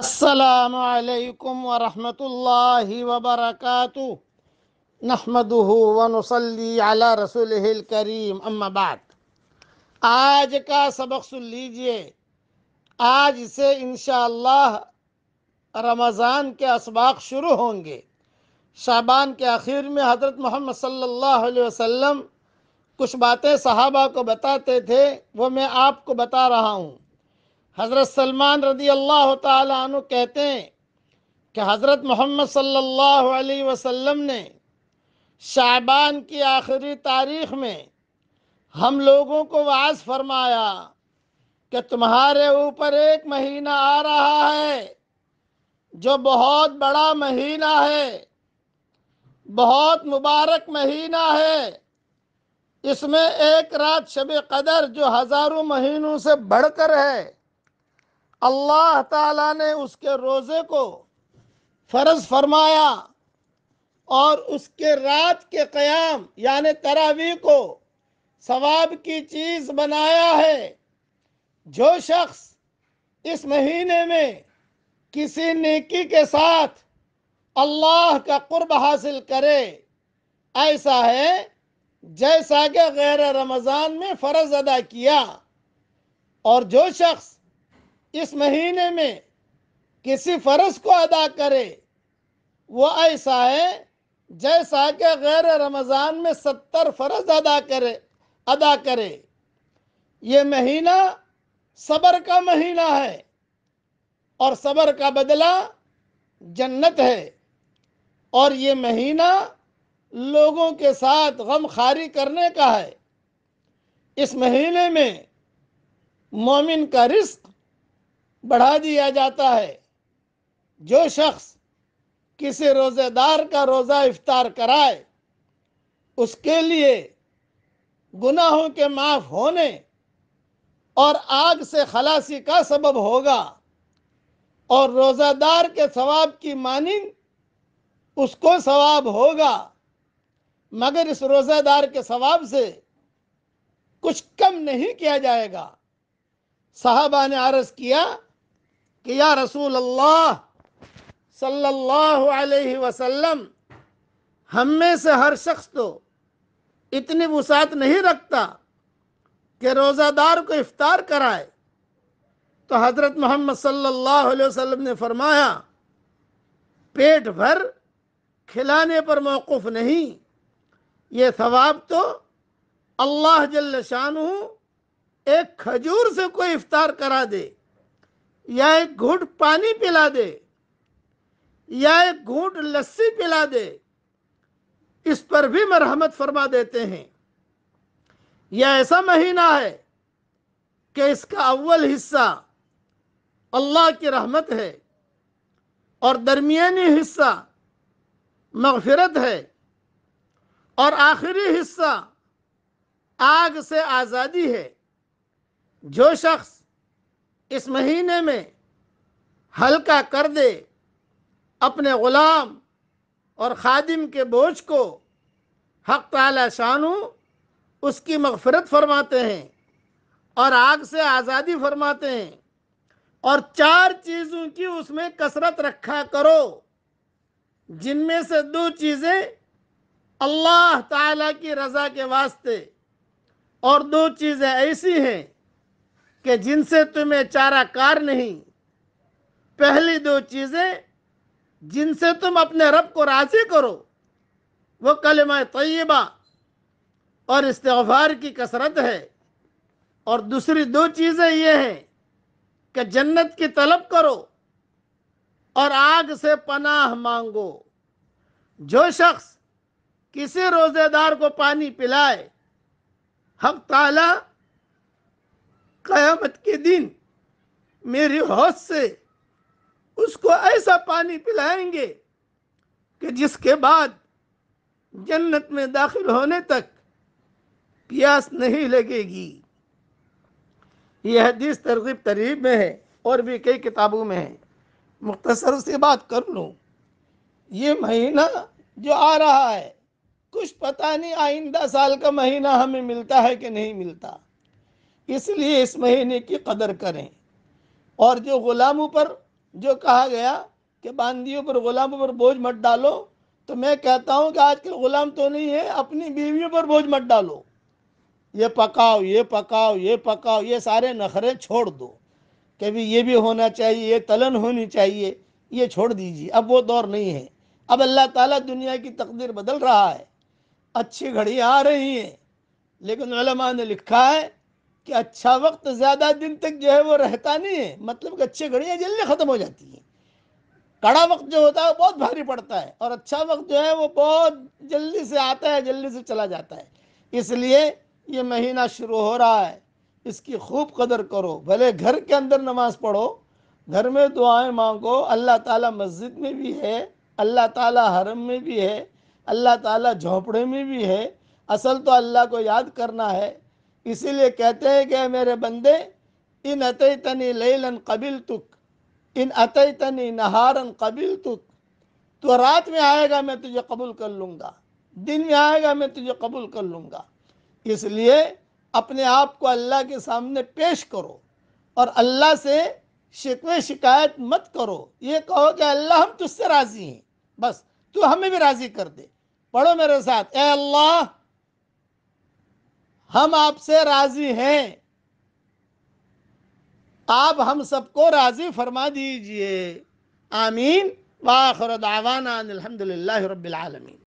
असलकम वरहमल वबरक नहमद वनसली अला रसूल करीम अम्माबाद आज का सबक सुन लीजिए आज से इन रमज़ान के इसबाक शुरू होंगे शाबान के आखिर में हज़रत मोहम्मद सल्ला अलैहि कुछ बातें सहाबा को बताते थे वो मैं आपको बता रहा हूँ हज़रत सलमान रदी अल्लाह तु कहते हैं कि हज़रत मोहम्मद सल्लल्लाहु अलैहि वसल्लम ने शाबान की आखिरी तारीख में हम लोगों को वाज फरमाया कि तुम्हारे ऊपर एक महीना आ रहा है जो बहुत बड़ा महीना है बहुत मुबारक महीना है इसमें एक रात शब कदर जो हज़ारों महीनों से बढ़कर है अल्लाह ताला ने उसके रोज़े को फ़र्ज फरमाया और उसके रात के क़याम यानि तरावी को सवाब की चीज़ बनाया है जो शख्स इस महीने में किसी नेकी के साथ अल्लाह का कुर्ब हासिल करे ऐसा है जैसा कि गैर रमज़ान में फ़र्ज़ अदा किया और जो शख्स इस महीने में किसी फर्ज को अदा करे वो ऐसा है जैसा कि गैर रमज़ान में सत्तर फर्ज अदा करे अदा करे ये महीना सबर का महीना है और सबर का बदला जन्नत है और ये महीना लोगों के साथ गम खारी करने का है इस महीने में मोमिन का रिस्क बढ़ा दिया जाता है जो शख्स किसी रोज़ेदार का रोज़ा इफ्तार कराए उसके लिए गुनाहों के माफ़ होने और आग से खलासी का सबब होगा और रोज़ादार के सवाब की मानिंद उसको सवाब होगा मगर इस रोज़ेदार के सवाब से कुछ कम नहीं किया जाएगा साहबा ने आरज़ किया कि या रसूल अल्लाह सल्लल्लाहु अलैहि वसल्लम हम में से हर शख्स तो इतनी वसात नहीं रखता कि रोज़ादार को इफ्तार कराए तो हज़रत मोहम्मद सल्लल्लाहु अलैहि वसल्लम ने फरमाया पेट भर खिलाने पर मौक़ नहीं ये सवाब तो अल्लाह जल्ल शान एक खजूर से कोई इफ्तार करा दे या एक घूट पानी पिला दे या एक घूट लस्सी पिला दे इस पर भी मरहमत फरमा देते हैं यह ऐसा महीना है कि इसका अव्वल हिस्सा अल्लाह की रहमत है और दरमियानी हिस्सा मगफरत है और आखिरी हिस्सा आग से आज़ादी है जो शख्स इस महीने में हल्का कर दे अपने ग़ुलाम और खादिम के बोझ को हक ताला शानू उसकी मगफरत फरमाते हैं और आग से आज़ादी फरमाते हैं और चार चीज़ों की उसमें कसरत रखा करो जिनमें से दो चीज़ें अल्लाह ताला की रज़ा के वास्ते और दो चीज़ें ऐसी हैं कि जिनसे तुम्हें चारा कार नहीं पहली दो चीजें जिनसे तुम अपने रब को राजी करो वो कलमा तयबा और त्योहार की कसरत है और दूसरी दो चीज़ें ये हैं कि जन्नत की तलब करो और आग से पनाह मांगो जो शख्स किसी रोज़ेदार को पानी पिलाए हक ताला कयामत के दिन मेरे हौस से उसको ऐसा पानी पिलाएंगे कि जिसके बाद जन्नत में दाखिल होने तक प्यास नहीं लगेगी यह हदीस तरगीब तरीब में है और भी कई किताबों में है मुख्तसर से बात कर लूँ ये महीना जो आ रहा है कुछ पता नहीं आइंदा साल का महीना हमें मिलता है कि नहीं मिलता इसलिए इस महीने की कदर करें और जो गुलामों पर जो कहा गया कि बांदियों पर गुलामों पर बोझ मत डालो तो मैं कहता हूँ कि आजकल गुलाम तो नहीं है अपनी बीवियों पर बोझ मत डालो ये पकाओ ये पकाओ ये पकाओ ये सारे नखरे छोड़ दो कभी ये भी होना चाहिए ये तलन होनी चाहिए ये छोड़ दीजिए अब वो दौर नहीं है अब अल्लाह ताला दुनिया की तकदीर बदल रहा है अच्छी घड़ियाँ आ रही हैं लेकिन ने लिखा है कि अच्छा वक्त ज़्यादा दिन तक जो है वो रहता नहीं है मतलब कि अच्छी घड़ियाँ जल्दी ख़त्म हो जाती हैं कड़ा वक्त जो होता है वो बहुत भारी पड़ता है और अच्छा वक्त जो है वो बहुत जल्दी से आता है जल्दी से चला जाता है इसलिए ये महीना शुरू हो रहा है इसकी खूब कदर करो भले घर के अंदर नमाज पढ़ो घर में दुआएं मांगो अल्लाह ताला मस्जिद में भी है अल्लाह ताला हरम में भी है अल्लाह ताला झोंपड़े में भी है असल तो अल्लाह को याद करना है इसीलिए कहते हैं कि मेरे बंदे इन अतः तनी लेलन कबिल तुक इन अतः तनी नहारन कबिल तुक तो रात में आएगा मैं तुझे कबूल कर लूँगा दिन में आएगा मैं तुझे कबूल कर लूँगा इसलिए अपने आप को अल्लाह के सामने पेश करो और अल्लाह से शिकवे शिकायत मत करो ये कहो कि अल्लाह हम तुझसे राज़ी हैं बस तू हमें भी राज़ी कर दे पढ़ो मेरे साथ ए अल्लाह हम आपसे राजी हैं आप हम सबको राजी फरमा दीजिए आमीन वाखर दावाना अलहमदिल्ला रबालमीन